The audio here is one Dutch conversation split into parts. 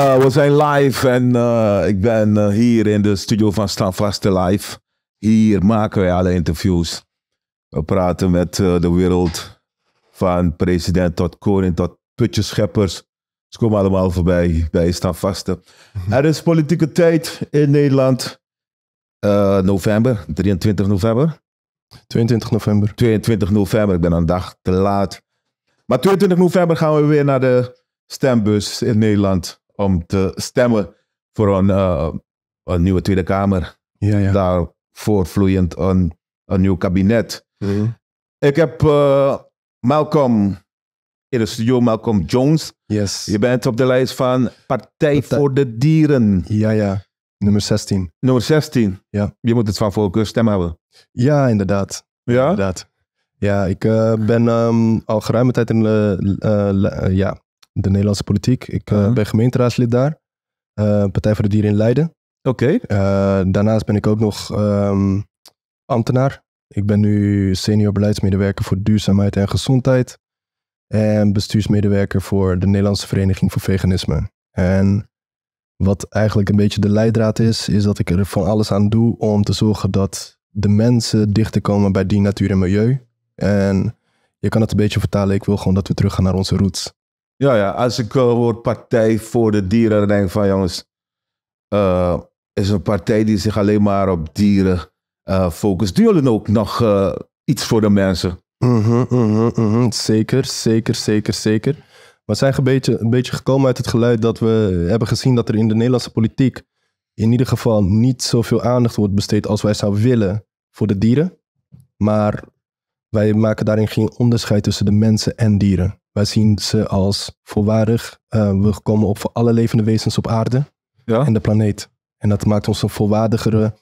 Eh, we zijn live en eh, ik ben eh, hier in de studio van Staanvaste Live. Hier maken wij alle interviews. We praten met de wereld van president tot koning tot putjescheppers. Ze komen allemaal voorbij bij Staanvaste. Mhm. Er is politieke tijd in Nederland. november, 23 november. 22 november. 22 november, ik ben een dag te laat. Maar 22 november gaan we weer naar de stembus in Nederland om te stemmen voor een, eh, een nieuwe Tweede Kamer. Ja, ja. Daarvoor vloeiend een, een nieuw kabinet. Mhm. Ik heb eh, Malcolm in de studio, Malcolm Jones. Yes. Je bent op de lijst van Partij voor de Dieren. Ja, ja. Nummer 16. Nummer 16. Ja. Je moet het van voorkeur stem hebben. Ja, inderdaad. Ja? Inderdaad. Ja, ik eh, ben ehm, al geruime tijd in, uh, ja, de Nederlandse politiek. Ik eh, ben gemeenteraadslid daar. Eh, Partij voor de Dieren in Leiden. Oké. Eh, daarnaast ben ik ook nog ehm, ambtenaar. Ik ben nu senior beleidsmedewerker voor duurzaamheid en gezondheid. En bestuursmedewerker voor de Nederlandse Vereniging voor Veganisme. En wat eigenlijk een beetje de leidraad is, is dat ik er van alles aan doe om te zorgen dat de mensen dichter komen bij die natuur en milieu. En je kan het een beetje vertalen, ik wil gewoon dat we terug gaan naar onze roots. Ja, ja. Als ik uh, hoor Partij voor de Dieren, dan denk ik van jongens, uh, is een partij die zich alleen maar op dieren uh, focust. Doen jullie ook nog iets voor de mensen? Mhm, mhm, mhm. Zeker, zeker, zeker, zeker. We zijn een beetje, een beetje gekomen uit het geluid dat we hebben gezien dat er in de Nederlandse politiek in ieder geval niet zoveel aandacht wordt besteed als wij zouden willen voor de dieren. Maar wij maken daarin geen onderscheid tussen de mensen en dieren. Wij zien ze als volwaardig. Eh, we komen op voor alle levende wezens op aarde ja? en de planeet. En dat maakt ons een volwaardigere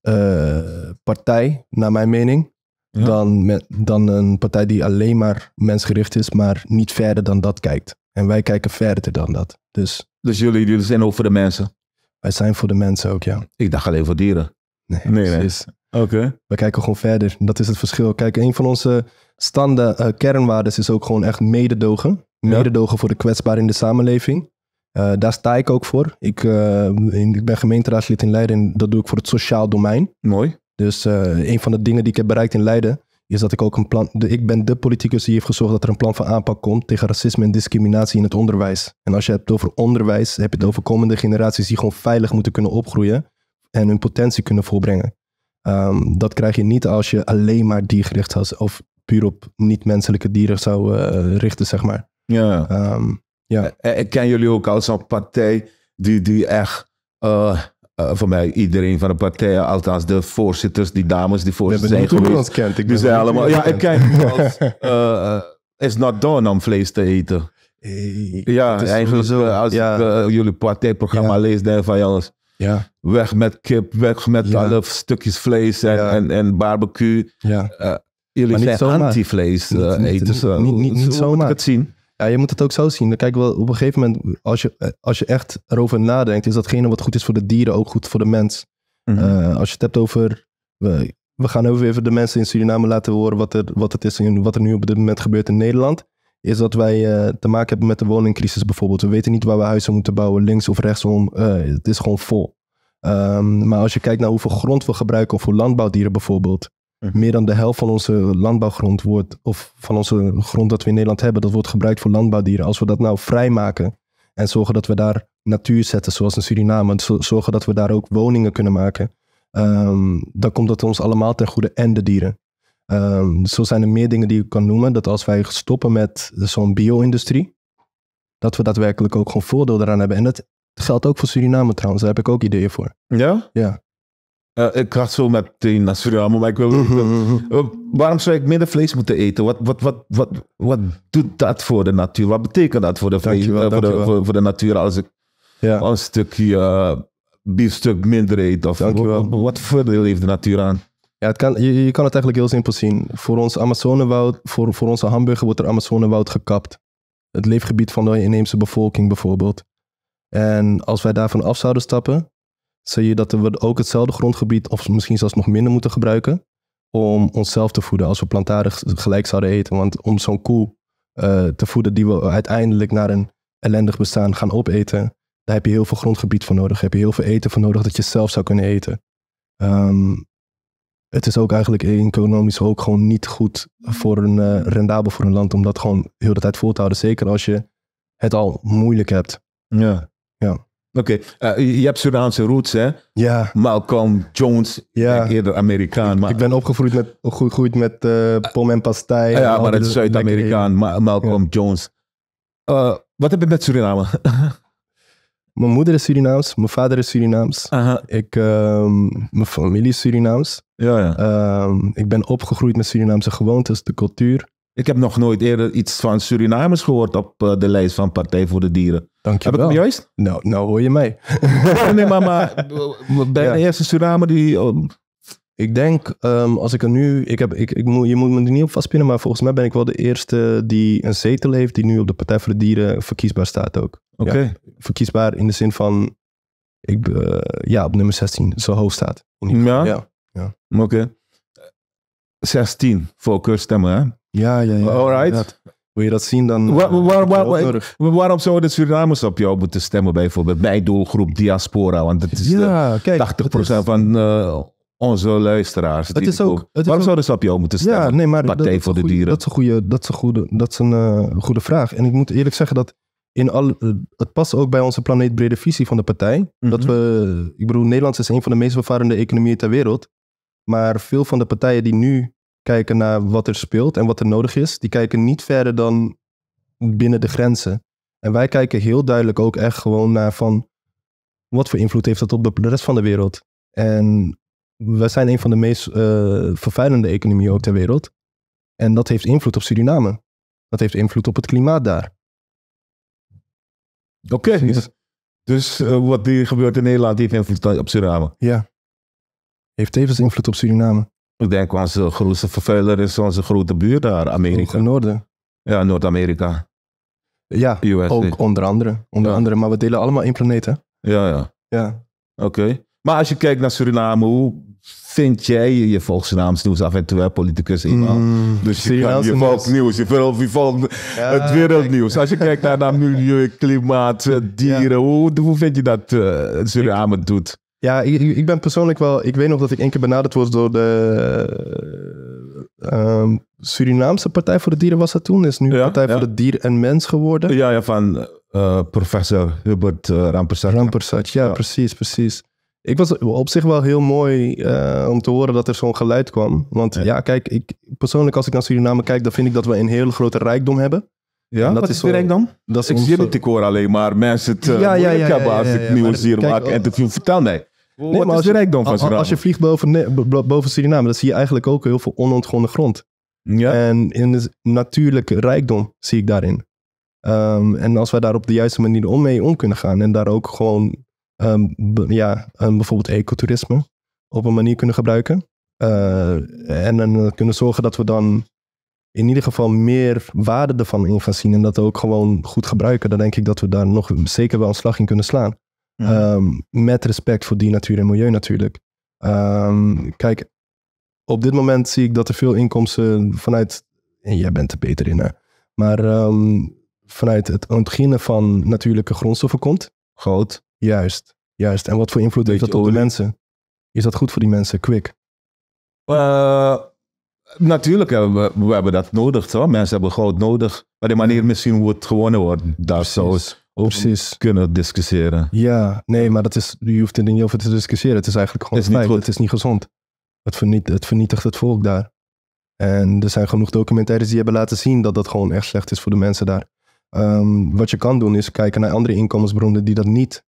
eh, partij, naar mijn mening, dan, met, dan een partij die alleen maar mensgericht is, maar niet verder dan dat kijkt. En wij kijken verder dan dat. Dus, dus jullie, jullie zijn ook voor de mensen? Wij zijn voor de mensen ook, ja. Ik dacht alleen voor dieren. Nee, nee, Oké. We kijken gewoon verder. Dat is het verschil. Kijk, een van onze standaard uh, eh, kernwaarden is ook gewoon echt mededogen. Mededogen voor de kwetsbaren in de samenleving. Eh, daar sta ik ook voor. Ik, eh, ik ben gemeenteraadslid in Leiden en dat doe ik voor het sociaal domein. Mooi. Dus een van de dingen die ik heb bereikt in Leiden is dat ik ook een plan. ik ben de politicus die heeft gezorgd dat er een plan van aanpak komt tegen racisme en discriminatie in het onderwijs. En als je het hebt over onderwijs, heb je het over komende generaties die gewoon veilig moeten kunnen opgroeien en hun potentie kunnen volbrengen. Ehm, dat krijg je niet als je alleen maar diergericht zou of puur op niet-menselijke dieren zou eh, richten, zeg maar. Ja. Ehm, ja. Eh, eh, ik ken jullie ook als een partij die, die echt, uh, voor mij iedereen van de partijen, althans de voorzitters, die dames die voorzitters. zijn geweest. Ons kent. Ik die zijn allemaal, ja, ik ken als, is not done om vlees te eten. ja, eigenlijk zo, als ik jullie partijprogramma ja. lees, denk van jongens, ja. Weg met kip, weg met alle stukjes vlees en, en, en barbecue. Ja. Eh, jullie zijn anti-vlees eh, eten niet, dus, eh, Niet, niet, niet, zo zomaar. het zien? Ja, je moet het ook zo zien. Kijk, wel, op een gegeven moment, als je, als je echt erover nadenkt, is datgene wat goed is voor de dieren ook goed voor de mens. Mhm. als je het hebt over, we, we gaan even de mensen in Suriname laten horen wat, er, wat het is en wat er nu op dit moment gebeurt in Nederland is dat wij eh, te maken hebben met de woningcrisis bijvoorbeeld. We weten niet waar we huizen moeten bouwen, links of rechtsom. Eh, het is gewoon vol. Ehm, maar als je kijkt naar hoeveel grond we gebruiken voor landbouwdieren bijvoorbeeld. Mhm. Meer dan de helft van onze landbouwgrond wordt, of van onze grond dat we in Nederland hebben, dat wordt gebruikt voor landbouwdieren. Als we dat nou vrijmaken en zorgen dat we daar natuur zetten, zoals in Suriname, zorgen dat we daar ook woningen kunnen maken, ehm, dan komt dat ons allemaal ten goede en de dieren. Um, zo zijn er meer dingen die ik kan noemen. Dat als wij stoppen met zo'n bio-industrie, dat we daadwerkelijk ook gewoon voordeel eraan hebben. En dat geldt ook voor Suriname trouwens. Daar heb ik ook ideeën voor. Ja? Ja. Eh, ik ga zo meteen naar Suriname, maar ik wil... Mhm, mhm, mhm. Oh, waarom zou ik minder vlees moeten eten? Wat, wat, wat, wat, wat doet dat voor de natuur? Wat betekent dat voor de, eh, voor, de voor, de, natuur als ik ja. een stukje eh, biefstuk minder eet? Of, wat, wat voordeel heeft de natuur aan? Ja, kan, je, je, kan het eigenlijk heel simpel zien. Voor ons Amazonewoud, voor, voor onze hamburger wordt er Amazonewoud gekapt. Het leefgebied van de inheemse bevolking bijvoorbeeld. En als wij daarvan af zouden stappen, zie je dat we ook hetzelfde grondgebied, of misschien zelfs nog minder moeten gebruiken, om onszelf te voeden als we plantaardig gelijk zouden eten. Want om zo'n koe eh, te voeden die we uiteindelijk naar een ellendig bestaan gaan opeten, daar heb je heel veel grondgebied voor nodig. heb je heel veel eten voor nodig dat je zelf zou kunnen eten. Um, het is ook eigenlijk economisch ook gewoon niet goed voor een, eh, rendabel voor een land om dat gewoon heel de tijd vol te houden. Zeker als je het al moeilijk hebt. Ja. ja. Oké, eh, je hebt Surinaamse roots, hè? Ja. Malcolm Jones, ja. Eh, eerder Amerikaan. Ik, ik ben opgegroeid met, opgegroeid met uh, pom en pastei. Ah ja, maar het is Zuid-Amerikaan, Malcolm Jones. wat heb je met Suriname? Mijn moeder is Surinaams, mijn vader is Surinaams. Aha. Ik, ehm, mijn familie is Surinaams. Ja, ja. Ehm, ik ben opgegroeid met Surinaamse gewoontes, de cultuur. Ik heb nog nooit eerder iets van Surinamers gehoord op eh, de lijst van Partij voor de Dieren. Dank je Heb ik hem juist? Nou, nou hoor je mij. nee, maar, maar bij de eerste Surinamer die... Ehm, ik denk, ehm, als ik er nu. Ik heb, ik, ik moet, je moet me er niet op vastpinnen, maar volgens mij ben ik wel de eerste die een zetel heeft die nu op de Partij voor de Dieren verkiesbaar staat ook. Oké. verkiesbaar in de zin van. Ik, eh, ja, op nummer 16, zo hoog staat. Ja? Ja. Oké. Okay. 16 stemmen hè? Ja, ja, ja. All right. Wil je dat zien, dan... Waar, waar, waar, waarom zouden Surinamers op jou moeten stemmen, bijvoorbeeld? Bij doelgroep diaspora, want dat is ja, de kijk, 80% van eh, onze oh, luisteraars. Het is ook, het Waarom ook, zouden ze op jou moeten staan. nee, maar dat, voor de Dieren. Dat is een, goede, dat is een, goede, eh, dat is een goede vraag. En ik moet eerlijk zeggen dat in al, eh, het past ook bij onze planeetbrede visie van de partij. Dat mhm. we, ik bedoel, Nederland is een van de meest vervarende economieën ter wereld. Maar veel van de partijen die nu kijken naar wat er speelt en wat er nodig is, die kijken niet verder dan binnen de grenzen. En wij kijken heel duidelijk ook echt gewoon naar van wat voor invloed heeft dat op de rest van de wereld. En wij zijn een van de meest eh, vervuilende economieën ook ter wereld. En dat heeft invloed op Suriname. Dat heeft invloed op het klimaat daar. Oké, dus, dus eh, wat hier gebeurt in Nederland heeft invloed op Suriname. Ja, heeft tevens invloed op Suriname. Ik denk onze grootste vervuiler is onze grote buur daar, Amerika. Het noorden. Ja, Noord-Amerika. Ja, ook onder andere. Onder andere, maar we delen allemaal één planeet, hè? Ja, ja. ja. Oké. Maar als je kijkt naar Suriname, hoe vind jij je, je volksnaamsnieuws af en toe, hè, politicus iemand? Mm. dus je, kan, je volksnieuws, je volgt, je het wereldnieuws. Als je kijkt naar, milieu, klimaat, eh, dieren, hoe, hoe vind je dat eh, Suriname ik, doet? Ja, ik, ik, ben persoonlijk wel... Ik weet nog dat ik één keer benaderd was door de eh, ehm, Surinaamse Partij voor de Dieren was dat toen. Is nu Partij voor de Dier en Mens geworden. Ja, ja van professor Hubert uh, Rampersat. ja, precies, precies. Ik was op zich wel heel mooi uh, om te horen dat er zo'n geluid kwam. Want ja. kijk, ik, persoonlijk als ik naar Suriname kijk, dan vind ik dat we een hele grote rijkdom hebben. Ja, dat wat is, is rijkdom? Dat is ik zie het alleen maar mensen het uh, ja, ja, ja, als ik nieuws hier maak en oh. te veel vertel mij. Nee, wat is de rijkdom van Suriname? Als je vliegt boven, boven Suriname, dan zie je eigenlijk ook heel veel onontgonnen grond. Ja. En in de natuurlijke rijkdom zie ik daarin. Um, en als wij daar op de juiste manier om mee om kunnen gaan en daar ook gewoon Ehm, ja, um, bijvoorbeeld ecotourisme op een manier kunnen gebruiken. Eh, en dan eh, kunnen zorgen dat we dan in ieder geval meer waarde ervan in gaan zien en dat ook gewoon goed gebruiken. Dan denk ik dat we daar nog zeker wel een slag in kunnen slaan. Mhm. Ehm, met respect voor die natuur en milieu natuurlijk. kijk, op dit moment zie ik dat er veel inkomsten vanuit, en jij bent er beter in hè, maar vanuit het ontginnen van natuurlijke grondstoffen komt. groot. Juist, juist. En wat voor invloed heeft dat op de mensen? Is dat goed voor die mensen, quick? Eh, natuurlijk hebben we, we, hebben dat nodig. zo Mensen hebben goud nodig. Maar de manier misschien hoe het gewonnen wordt, daar zou Precies. kunnen discussiëren. Ja, nee, maar dat is, je hoeft er niet over te discussiëren. Het is eigenlijk gewoon het is Niet Het is niet gezond. Het vernietigt, het vernietigt het volk daar. En er zijn genoeg documentaires die hebben laten zien dat dat gewoon echt slecht is voor de mensen daar. Ehm, wat je kan doen is kijken naar andere inkomensbronnen die dat niet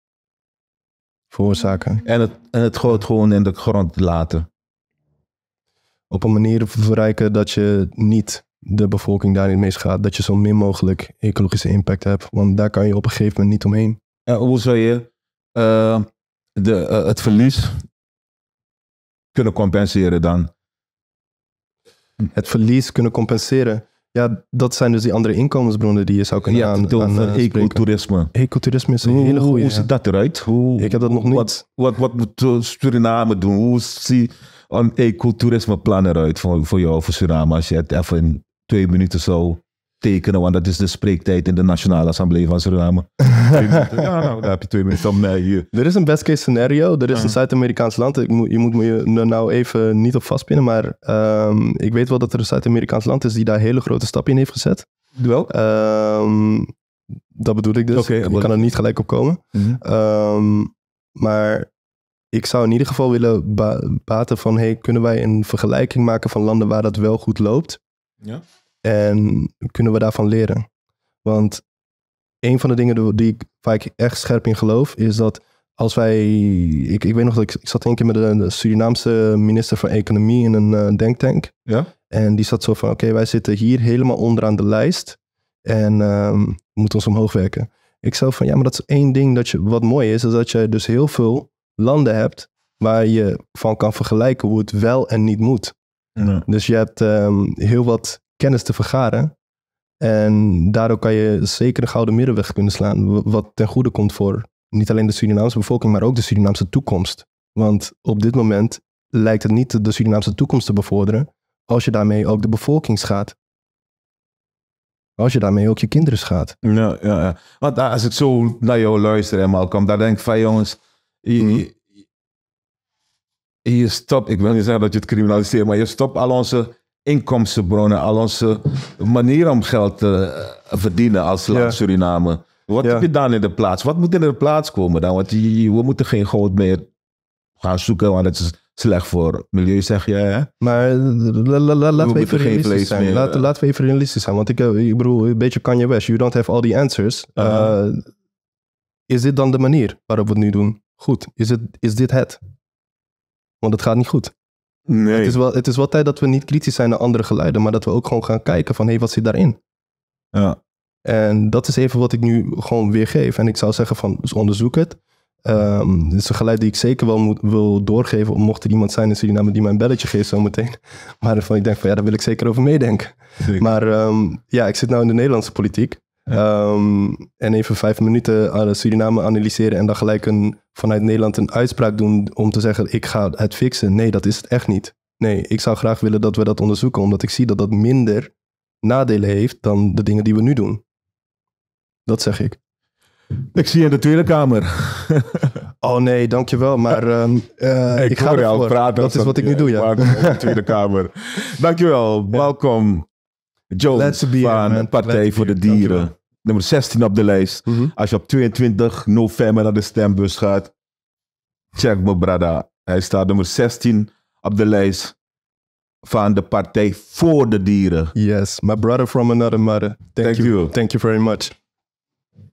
veroorzaken. En het, en het gewoon in de grond laten. Op een manier verrijken dat je niet de bevolking daarin meeschaadt. Dat je zo min mogelijk ecologische impact hebt. Want daar kan je op een gegeven moment niet omheen. En hoe zou je eh, de, eh, het verlies kunnen compenseren dan? Het verlies kunnen compenseren. Ja, dat zijn dus die andere inkomensbronnen die je zou kunnen ja, aan, aan eh, ecotourisme. Ecotourisme is een hoe, hele goede... Hoe ziet dat eruit? Hoe, ik heb dat nog niet... Wat, wat, wat moet eh, Suriname doen? Hoe ziet een ecotourismeplan eruit voor, voor jou, voor Suriname? Als je het even in twee minuten zo tekenen, want dat is de spreektijd in de Nationale Assemblee van Suriname. ja, nou, daar heb je twee minuten om mij eh, hier. Er is een best case scenario. Er is een ah. Zuid-Amerikaans land. Ik moet, je moet me nou even niet op vastpinnen, maar ehm, ik weet wel dat er een Zuid-Amerikaans land is die daar hele grote stap in heeft gezet. Wel? Ehm, dat bedoel ik dus. Okay, ik kan er niet gelijk op komen. Mhm. Ehm, maar ik zou in ieder geval willen baten van, hey, kunnen wij een vergelijking maken van landen waar dat wel goed loopt? Ja. En kunnen we daarvan leren? Want een van de dingen die ik, vaak echt scherp in geloof, is dat als wij. Ik, ik weet nog dat ik, ik zat een keer met de Surinaamse minister van Economie in een eh, denktank. Ja? En die zat zo van: oké, wij zitten hier helemaal onderaan de lijst. En ehm, we moeten ons omhoog werken. Ik zei van ja, maar dat is één ding dat je, wat mooi is, is dat je dus heel veel landen hebt waar je van kan vergelijken hoe het wel en niet moet. Dus je hebt ehm, heel wat kennis te vergaren. En daardoor kan je zeker een gouden middenweg kunnen slaan. Wat ten goede komt voor niet alleen de Surinaamse bevolking, maar ook de Surinaamse toekomst. Want op dit moment lijkt het niet de Surinaamse toekomst te bevorderen. als je daarmee ook de bevolking schaadt. Als je daarmee ook je kinderen schaadt. Ja, ja, ja. Want nou, als ik zo naar jou luister en Malcolm, daar denk ik van jongens. Je, mhm. je, je stopt, ik wil niet zeggen dat je het criminaliseert, maar je stopt al onze inkomstenbronnen, al onze manier om geld te eh, verdienen als Surinamer. Suriname. Wat heb je dan in de plaats? Wat moet in de plaats komen dan? Want we moeten geen goud meer gaan zoeken, want het is slecht voor milieu, zeg jij. Hè? Maar eh, laten we even realistisch zijn. Eh. Laten we even realistisch zijn, want ik, ik bedoel, een beetje kan je West, you don't have all the answers. is dit dan de manier waarop we het nu doen? Goed, is, het, is dit het? Want het gaat niet goed. Nee. Het, is wel, het is wel tijd dat we niet kritisch zijn naar andere geluiden, maar dat we ook gewoon gaan kijken van hé, hey, wat zit daarin? Ja. En dat is even wat ik nu gewoon weergeef. En ik zou zeggen van, dus onderzoek het. Um, dit is een geluid die ik zeker wel moet, wil doorgeven, mocht er iemand zijn in Suriname die mijn belletje geeft zometeen. Maar van, ik denk van ja, daar wil ik zeker over meedenken. Maar ehm, ja, ik zit nou in de Nederlandse politiek. Ehm, en even vijf minuten eh, Suriname analyseren en dan gelijk een, vanuit Nederland een uitspraak doen om te zeggen: ik ga het fixen. Nee, dat is het echt niet. Nee, ik zou graag willen dat we dat onderzoeken, omdat ik zie dat dat minder nadelen heeft dan de dingen die we nu doen. Dat zeg ik. Ik zie je in de Tweede Kamer. Oh nee, dankjewel, maar uh, ik, ik ga jou praten. Dat is wat ik nu doe, ja. De Tweede Kamer. Dankjewel, welkom. Joe van Partij voor de Dieren nummer 16 op de lijst. Mhm. Als je op 22 november naar de stembus gaat, check me brada. Hij staat nummer 16 op de lijst van de Partij voor de Dieren. Yes, my brother from another mother. Thank, you. Thank you very much.